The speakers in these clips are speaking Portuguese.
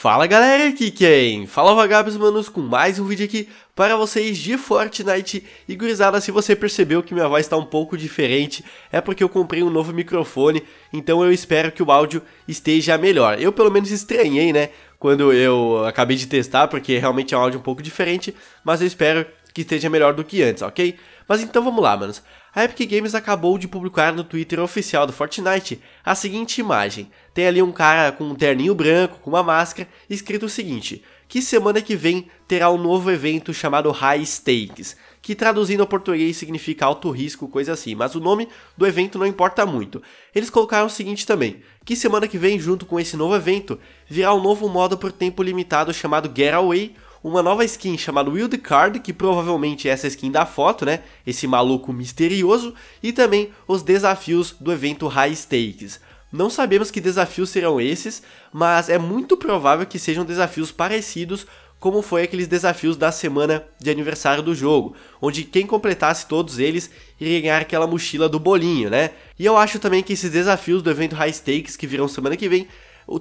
Fala galera, aqui quem? Fala vagabos manos com mais um vídeo aqui para vocês de Fortnite E gurizada, se você percebeu que minha voz está um pouco diferente É porque eu comprei um novo microfone Então eu espero que o áudio esteja melhor Eu pelo menos estranhei, né? Quando eu acabei de testar, porque realmente é um áudio um pouco diferente Mas eu espero que esteja melhor do que antes, ok? Mas então vamos lá, manos. A Epic Games acabou de publicar no Twitter oficial do Fortnite a seguinte imagem. Tem ali um cara com um terninho branco, com uma máscara, escrito o seguinte: que semana que vem terá um novo evento chamado High Stakes, que traduzindo ao português significa alto risco, coisa assim, mas o nome do evento não importa muito. Eles colocaram o seguinte também: que semana que vem, junto com esse novo evento, virá um novo modo por tempo limitado chamado Getaway uma nova skin chamada Card, que provavelmente é essa skin da foto, né? Esse maluco misterioso, e também os desafios do evento High Stakes. Não sabemos que desafios serão esses, mas é muito provável que sejam desafios parecidos como foi aqueles desafios da semana de aniversário do jogo, onde quem completasse todos eles iria ganhar aquela mochila do bolinho, né? E eu acho também que esses desafios do evento High Stakes que virão semana que vem,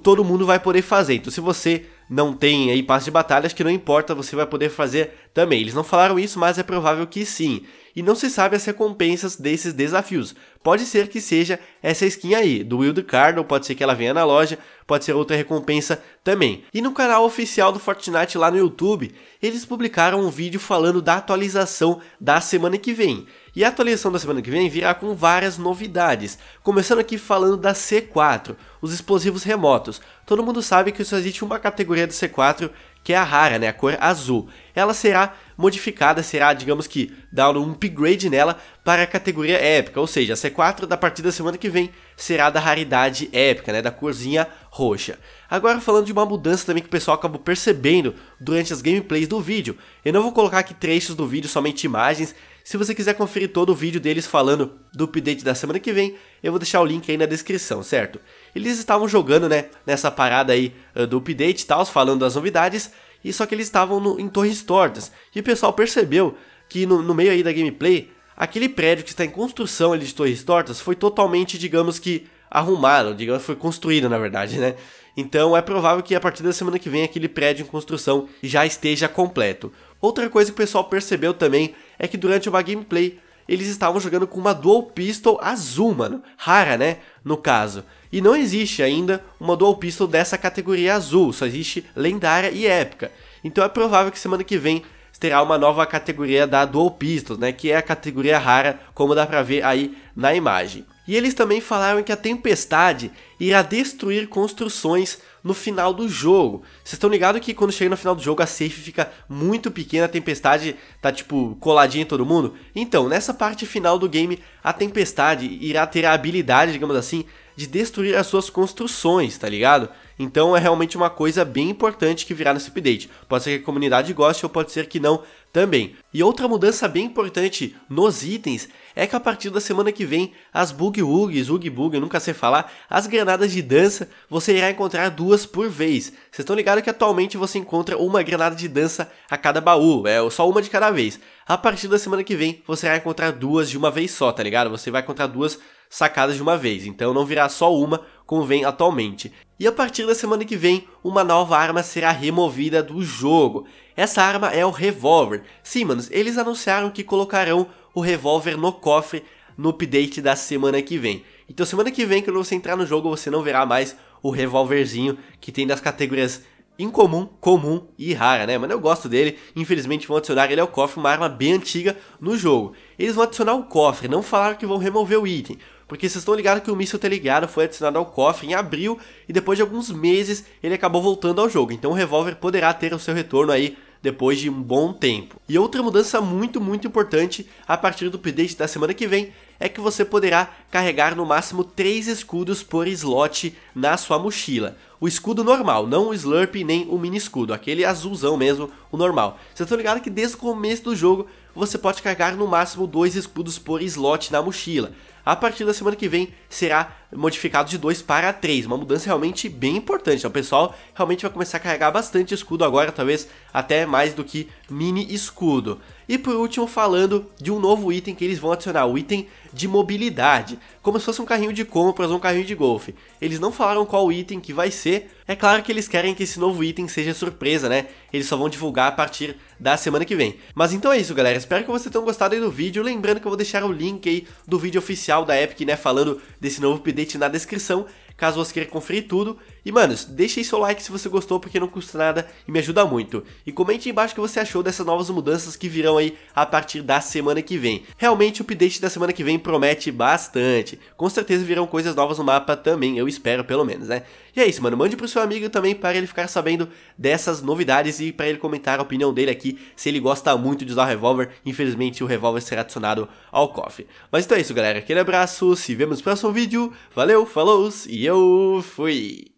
todo mundo vai poder fazer. Então se você não tem aí passe de batalhas que não importa, você vai poder fazer também. Eles não falaram isso, mas é provável que sim. E não se sabe as recompensas desses desafios. Pode ser que seja essa skin aí, do Wild Card, ou pode ser que ela venha na loja, pode ser outra recompensa também. E no canal oficial do Fortnite lá no YouTube, eles publicaram um vídeo falando da atualização da semana que vem. E a atualização da semana que vem virá com várias novidades, começando aqui falando da C4, os explosivos remotos todo mundo sabe que só existe uma categoria do C4 que é a rara, né, a cor azul. Ela será modificada, será, digamos que, dado um upgrade nela para a categoria épica, ou seja, a C4 da partida semana que vem será da raridade épica, né, da corzinha roxa. Agora falando de uma mudança também que o pessoal acabou percebendo durante as gameplays do vídeo, eu não vou colocar aqui trechos do vídeo, somente imagens, se você quiser conferir todo o vídeo deles falando do update da semana que vem, eu vou deixar o link aí na descrição, certo? Eles estavam jogando, né, nessa parada aí eh, do update e tal, falando das novidades, e só que eles estavam no, em torres tortas. E o pessoal percebeu que no, no meio aí da gameplay, aquele prédio que está em construção ali de torres tortas foi totalmente, digamos que, arrumado, digamos, foi construído na verdade, né? Então é provável que a partir da semana que vem aquele prédio em construção já esteja completo. Outra coisa que o pessoal percebeu também é que durante uma gameplay eles estavam jogando com uma Dual Pistol azul, mano. Rara, né? No caso. E não existe ainda uma Dual Pistol dessa categoria azul, só existe lendária e épica. Então é provável que semana que vem terá uma nova categoria da Dual Pistols, né? Que é a categoria rara, como dá pra ver aí na imagem. E eles também falaram que a tempestade irá destruir construções no final do jogo. Vocês estão ligados que quando chega no final do jogo a safe fica muito pequena, a tempestade tá tipo coladinha em todo mundo? Então, nessa parte final do game, a tempestade irá ter a habilidade, digamos assim, de destruir as suas construções, tá ligado? Então é realmente uma coisa bem importante que virá nesse update. Pode ser que a comunidade goste ou pode ser que não também. E outra mudança bem importante nos itens é que a partir da semana que vem, as Boogie Woogies, bug eu nunca sei falar, as granadas de dança, você irá encontrar duas por vez. Vocês estão ligados que atualmente você encontra uma granada de dança a cada baú, é só uma de cada vez. A partir da semana que vem, você irá encontrar duas de uma vez só, tá ligado? Você vai encontrar duas sacadas de uma vez, então não virá só uma, como vem atualmente. E a partir da semana que vem, uma nova arma será removida do jogo. Essa arma é o revólver. Sim, manos, eles anunciaram que colocarão o revólver no cofre no update da semana que vem. Então semana que vem, quando você entrar no jogo, você não verá mais o revólverzinho que tem das categorias incomum, comum e rara, né? Mas eu gosto dele, infelizmente vão adicionar ele ao cofre, uma arma bem antiga no jogo. Eles vão adicionar o cofre, não falaram que vão remover o item, porque vocês estão ligados que o míssil telegrado foi adicionado ao cofre em abril e depois de alguns meses ele acabou voltando ao jogo, então o revólver poderá ter o seu retorno aí depois de um bom tempo. E outra mudança muito, muito importante a partir do update da semana que vem é que você poderá carregar no máximo 3 escudos por slot na sua mochila. O escudo normal, não o Slurp nem o mini escudo, aquele azulzão mesmo, o normal. Vocês estão ligados que desde o começo do jogo você pode carregar no máximo dois escudos por slot na mochila. A partir da semana que vem será modificado de 2 para 3, uma mudança realmente bem importante. Então, o pessoal realmente vai começar a carregar bastante escudo agora, talvez até mais do que mini escudo. E por último, falando de um novo item que eles vão adicionar, o item de mobilidade, como se fosse um carrinho de compras ou um carrinho de golfe. Eles não falaram qual item que vai ser, é claro que eles querem que esse novo item seja surpresa, né? Eles só vão divulgar a partir da semana que vem. Mas então é isso, galera. Espero que vocês tenham gostado aí do vídeo. Lembrando que eu vou deixar o link aí do vídeo oficial da Epic, né? Falando desse novo update na descrição caso você queira conferir tudo. E, manos, deixe seu like se você gostou, porque não custa nada e me ajuda muito. E comente aí embaixo o que você achou dessas novas mudanças que virão aí a partir da semana que vem. Realmente, o update da semana que vem promete bastante. Com certeza virão coisas novas no mapa também, eu espero pelo menos, né? E é isso, mano. Mande pro seu amigo também para ele ficar sabendo dessas novidades e para ele comentar a opinião dele aqui, se ele gosta muito de usar o revólver. Infelizmente, o revólver será adicionado ao cofre. Mas então é isso, galera. Aquele abraço, se vemos no próximo vídeo. Valeu, falou e eu fui!